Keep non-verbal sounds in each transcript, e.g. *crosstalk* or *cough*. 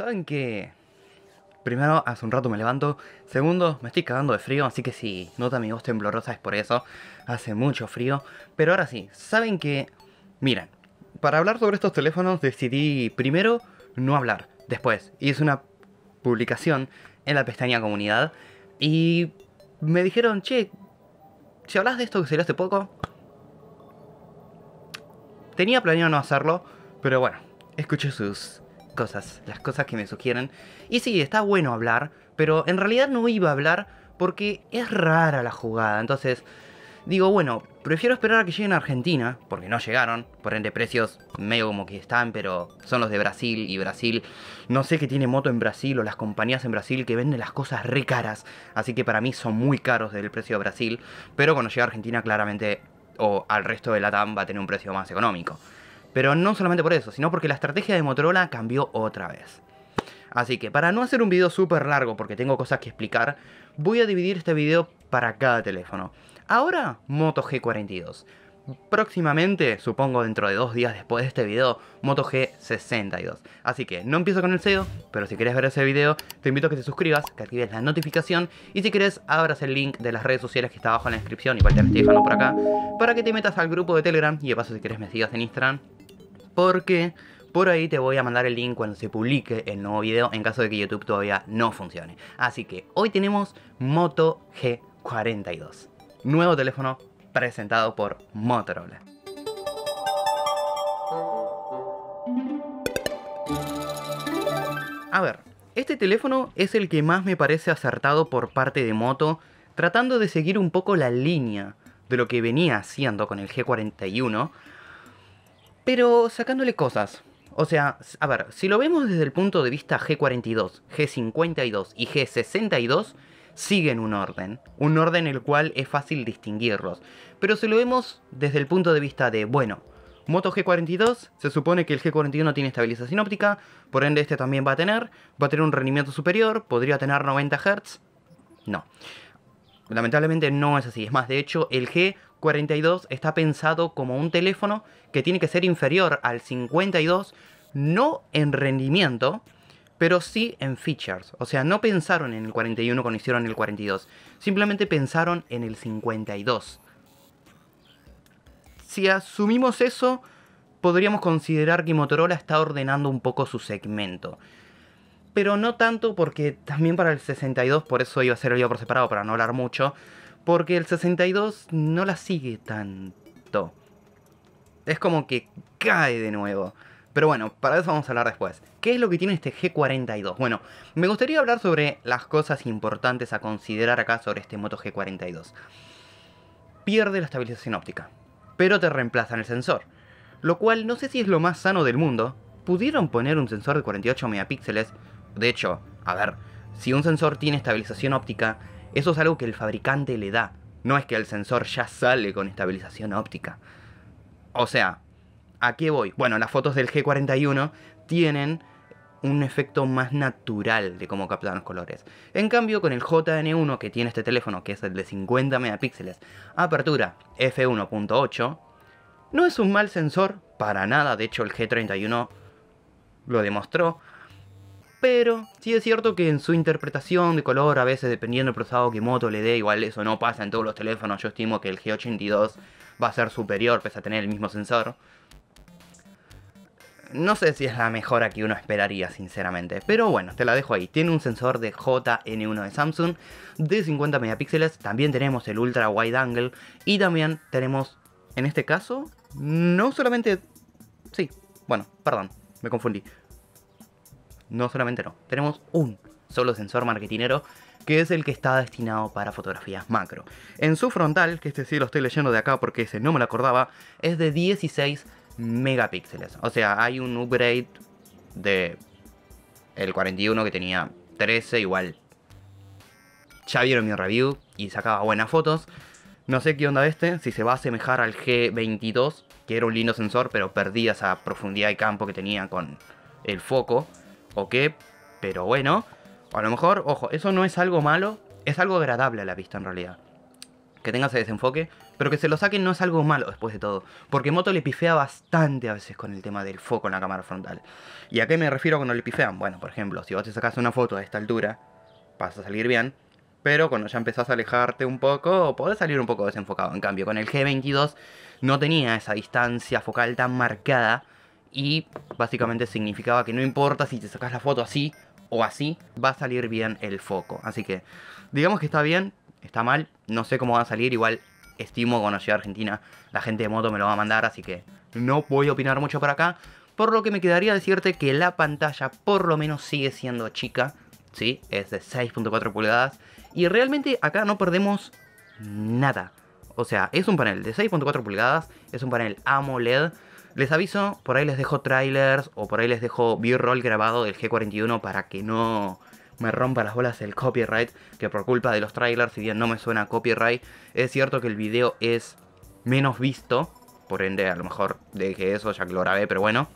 ¿Saben que Primero, hace un rato me levanto. Segundo, me estoy cagando de frío, así que si nota mi voz temblorosa es por eso. Hace mucho frío. Pero ahora sí, ¿saben que Miren, para hablar sobre estos teléfonos decidí primero no hablar. Después hice una publicación en la pestaña comunidad y me dijeron, che, si hablas de esto que salió hace poco... Tenía planeado no hacerlo, pero bueno, escuché sus cosas, las cosas que me sugieren. Y sí, está bueno hablar, pero en realidad no iba a hablar porque es rara la jugada. Entonces, digo, bueno, prefiero esperar a que lleguen a Argentina, porque no llegaron, por ende precios medio como que están, pero son los de Brasil y Brasil, no sé qué tiene moto en Brasil o las compañías en Brasil que venden las cosas re caras, así que para mí son muy caros del precio de Brasil, pero cuando llegue a Argentina claramente o al resto de la TAM va a tener un precio más económico. Pero no solamente por eso, sino porque la estrategia de Motorola cambió otra vez. Así que para no hacer un video súper largo porque tengo cosas que explicar, voy a dividir este video para cada teléfono. Ahora Moto G42. Próximamente, supongo dentro de dos días después de este video, Moto G62. Así que no empiezo con el SEO, pero si quieres ver ese video, te invito a que te suscribas, que actives la notificación y si quieres abras el link de las redes sociales que está abajo en la descripción, igual te lo estoy dejando por acá, para que te metas al grupo de Telegram y de paso si quieres me sigas en Instagram, porque por ahí te voy a mandar el link cuando se publique el nuevo video en caso de que YouTube todavía no funcione. Así que hoy tenemos Moto G42, nuevo teléfono presentado por Motorola. A ver, este teléfono es el que más me parece acertado por parte de Moto, tratando de seguir un poco la línea de lo que venía haciendo con el G41, pero sacándole cosas. O sea, a ver, si lo vemos desde el punto de vista G42, G52 y G62, siguen un orden, un orden en el cual es fácil distinguirlos. Pero si lo vemos desde el punto de vista de, bueno, Moto G42, se supone que el g no tiene estabilización óptica, por ende este también va a tener, va a tener un rendimiento superior, podría tener 90 Hz. No. Lamentablemente no es así, es más, de hecho, el G 42 está pensado como un teléfono que tiene que ser inferior al 52, no en rendimiento, pero sí en features. O sea, no pensaron en el 41 cuando hicieron el 42, simplemente pensaron en el 52. Si asumimos eso, podríamos considerar que Motorola está ordenando un poco su segmento. Pero no tanto porque también para el 62, por eso iba a ser el video por separado para no hablar mucho, porque el 62 no la sigue tanto. Es como que cae de nuevo. Pero bueno, para eso vamos a hablar después. ¿Qué es lo que tiene este G42? Bueno, me gustaría hablar sobre las cosas importantes a considerar acá sobre este Moto G42. Pierde la estabilización óptica, pero te reemplazan el sensor. Lo cual no sé si es lo más sano del mundo. Pudieron poner un sensor de 48 megapíxeles. De hecho, a ver, si un sensor tiene estabilización óptica, eso es algo que el fabricante le da. No es que el sensor ya sale con estabilización óptica. O sea, ¿a qué voy? Bueno, las fotos del G41 tienen un efecto más natural de cómo captan los colores. En cambio, con el JN1 que tiene este teléfono, que es el de 50 megapíxeles, apertura f1.8, no es un mal sensor para nada. De hecho, el G31 lo demostró. Pero sí es cierto que en su interpretación de color, a veces dependiendo del procesado que Moto le dé, igual eso no pasa en todos los teléfonos. Yo estimo que el G82 va a ser superior, pese a tener el mismo sensor. No sé si es la mejora que uno esperaría, sinceramente. Pero bueno, te la dejo ahí. Tiene un sensor de JN1 de Samsung de 50 megapíxeles. También tenemos el ultra wide angle. Y también tenemos, en este caso, no solamente... Sí, bueno, perdón, me confundí no solamente no, tenemos un solo sensor marketinero que es el que está destinado para fotografías macro. En su frontal, que este sí lo estoy leyendo de acá porque ese no me lo acordaba, es de 16 megapíxeles. O sea, hay un upgrade de el 41 que tenía 13 igual. Ya vieron mi review y sacaba buenas fotos. No sé qué onda este, si se va a asemejar al G22, que era un lindo sensor, pero perdía esa profundidad de campo que tenía con el foco o qué, pero bueno, a lo mejor, ojo, eso no es algo malo, es algo agradable a la vista en realidad. Que tenga ese desenfoque, pero que se lo saquen no es algo malo después de todo, porque Moto le pifea bastante a veces con el tema del foco en la cámara frontal. ¿Y a qué me refiero cuando le pifean? Bueno, por ejemplo, si vos te sacas una foto a esta altura, vas a salir bien, pero cuando ya empezás a alejarte un poco, podés salir un poco desenfocado. En cambio, con el G22 no tenía esa distancia focal tan marcada y básicamente significaba que no importa si te sacas la foto así o así, va a salir bien el foco. Así que digamos que está bien, está mal, no sé cómo va a salir, igual estimo cuando llegue a Argentina la gente de moto me lo va a mandar, así que no voy a opinar mucho por acá. Por lo que me quedaría decirte que la pantalla por lo menos sigue siendo chica, ¿sí? Es de 6.4 pulgadas y realmente acá no perdemos nada. O sea, es un panel de 6.4 pulgadas, es un panel AMOLED, les aviso, por ahí les dejo trailers o por ahí les dejo B-roll grabado del G41 para que no me rompa las bolas el copyright, que por culpa de los trailers, si bien no me suena copyright, es cierto que el video es menos visto, por ende a lo mejor deje eso ya que lo grabé, pero bueno.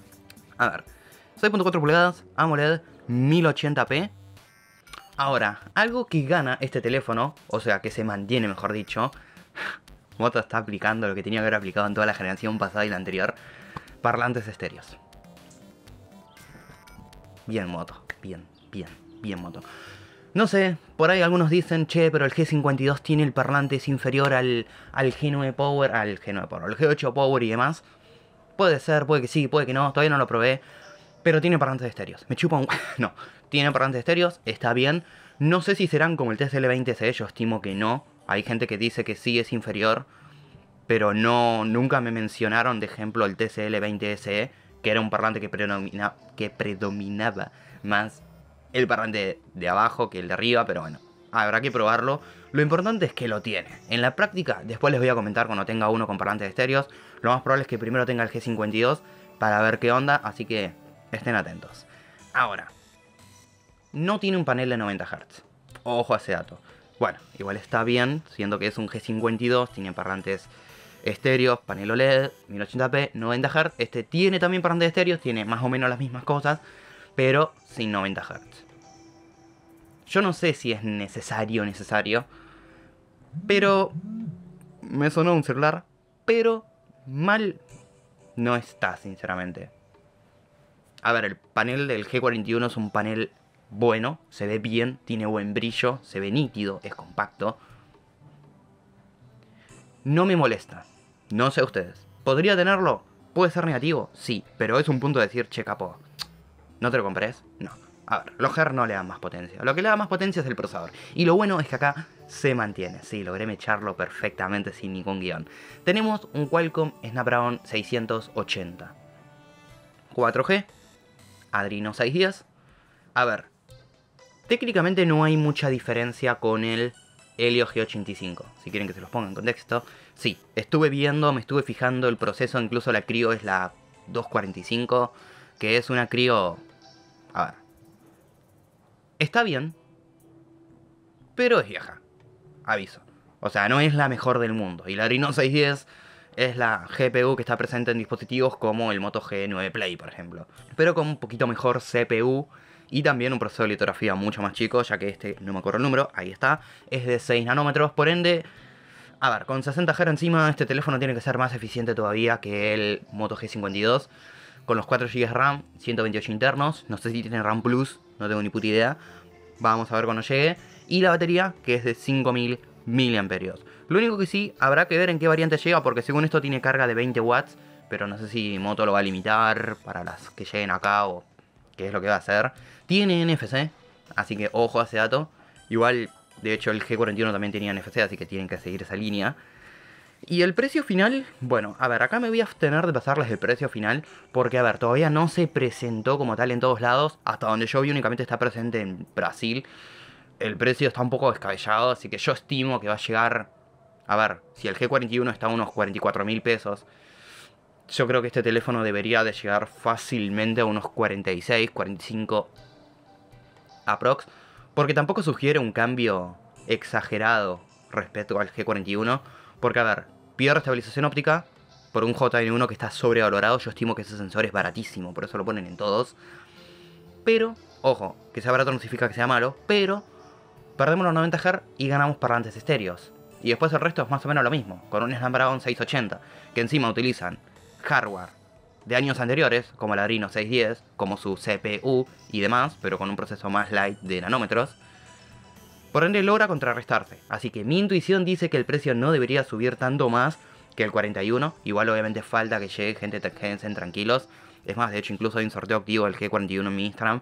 A ver, 6.4 pulgadas, AMOLED, 1080p. Ahora, algo que gana este teléfono, o sea que se mantiene mejor dicho, *laughs* Moto está aplicando lo que tenía que haber aplicado en toda la generación pasada y la anterior, parlantes estéreos. Bien, moto. Bien, bien, bien, moto. No sé, por ahí algunos dicen, che, pero el G52 tiene el parlante, es inferior al, al G9 Power, al G9 Power, al G8 Power y demás. Puede ser, puede que sí, puede que no, todavía no lo probé. Pero tiene parlantes estéreos. Me chupa un... *laughs* no, tiene parlantes estéreos, está bien. No sé si serán como el TSL20C, yo estimo que no. Hay gente que dice que sí es inferior pero no, nunca me mencionaron, de ejemplo, el TCL20SE, e, que era un parlante que, que predominaba más el parlante de abajo que el de arriba, pero bueno, habrá que probarlo. Lo importante es que lo tiene. En la práctica, después les voy a comentar cuando tenga uno con parlantes de estéreos, lo más probable es que primero tenga el G52 para ver qué onda, así que estén atentos. Ahora, no tiene un panel de 90 Hz. Ojo a ese dato. Bueno, igual está bien, siendo que es un G52, tiene parlantes Estéreo, panel OLED, 1080p, 90 Hz. Este tiene también parlantes de estéreo tiene más o menos las mismas cosas, pero sin 90 Hz. Yo no sé si es necesario, necesario, pero me sonó un celular, pero mal no está, sinceramente. A ver, el panel del G41 es un panel bueno, se ve bien, tiene buen brillo, se ve nítido, es compacto. No me molesta. No sé ustedes. ¿Podría tenerlo? ¿Puede ser negativo? Sí, pero es un punto de decir, che, capo, ¿no te lo compres? No. A ver, los GER no le dan más potencia. Lo que le da más potencia es el procesador. Y lo bueno es que acá se mantiene. Sí, logré mecharlo perfectamente sin ningún guión. Tenemos un Qualcomm Snapdragon 680. 4G. Adreno 610. A ver, técnicamente no hay mucha diferencia con el Helio G85, si quieren que se los ponga en contexto. Sí, estuve viendo, me estuve fijando el proceso, incluso la Crio es la 245, que es una Crio... A ver. Está bien, pero es vieja. Aviso. O sea, no es la mejor del mundo. Y la Rino 610 es la GPU que está presente en dispositivos como el Moto G9 Play, por ejemplo. Pero con un poquito mejor CPU y también un proceso de litografía mucho más chico, ya que este, no me acuerdo el número, ahí está, es de 6 nanómetros, por ende... A ver, con 60 Hz encima, este teléfono tiene que ser más eficiente todavía que el Moto G52. Con los 4 GB RAM, 128 internos. No sé si tiene RAM Plus, no tengo ni puta idea. Vamos a ver cuando llegue. Y la batería, que es de 5000 mAh. Lo único que sí, habrá que ver en qué variante llega, porque según esto tiene carga de 20 watts. Pero no sé si Moto lo va a limitar para las que lleguen acá o que es lo que va a hacer. Tiene NFC, así que ojo a ese dato. Igual, de hecho, el G41 también tenía NFC, así que tienen que seguir esa línea. Y el precio final, bueno, a ver, acá me voy a abstener de pasarles el precio final, porque a ver, todavía no se presentó como tal en todos lados, hasta donde yo vi únicamente está presente en Brasil. El precio está un poco descabellado, así que yo estimo que va a llegar, a ver, si el G41 está a unos 44 mil pesos, yo creo que este teléfono debería de llegar fácilmente a unos 46, 45 aprox, porque tampoco sugiere un cambio exagerado respecto al G41, porque a ver, pierde estabilización óptica por un JN1 que está sobrevalorado, yo estimo que ese sensor es baratísimo, por eso lo ponen en todos. Pero, ojo, que sea barato no significa que sea malo, pero perdemos los 90 Hz y ganamos parlantes estéreos. Y después el resto es más o menos lo mismo, con un Snapdragon 680, que encima utilizan hardware de años anteriores, como el Adreno 610, como su CPU y demás, pero con un proceso más light de nanómetros. Por ende logra contrarrestarse, así que mi intuición dice que el precio no debería subir tanto más que el 41, igual obviamente falta que llegue gente queden tranquilos. Es más, de hecho incluso hay un sorteo activo del G41 en mi Instagram,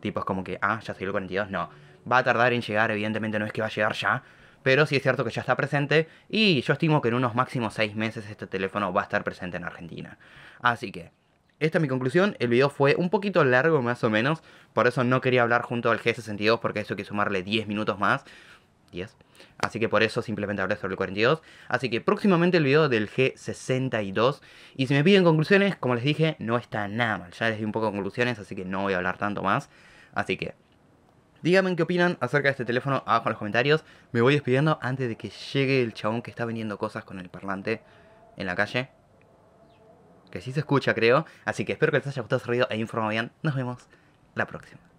tipo es como que, ah, ya salió el 42, no. Va a tardar en llegar, evidentemente no es que va a llegar ya, pero sí es cierto que ya está presente y yo estimo que en unos máximos 6 meses este teléfono va a estar presente en Argentina. Así que, esta es mi conclusión, el video fue un poquito largo más o menos, por eso no quería hablar junto al G62 porque eso hay que sumarle 10 minutos más. 10. Así que por eso simplemente hablé sobre el 42. Así que próximamente el video del G62. Y si me piden conclusiones, como les dije, no está nada mal. Ya les di un poco de conclusiones, así que no voy a hablar tanto más. Así que Díganme qué opinan acerca de este teléfono abajo en los comentarios. Me voy despidiendo antes de que llegue el chabón que está vendiendo cosas con el parlante en la calle. Que sí se escucha, creo. Así que espero que les haya gustado el este video e informado bien. Nos vemos la próxima.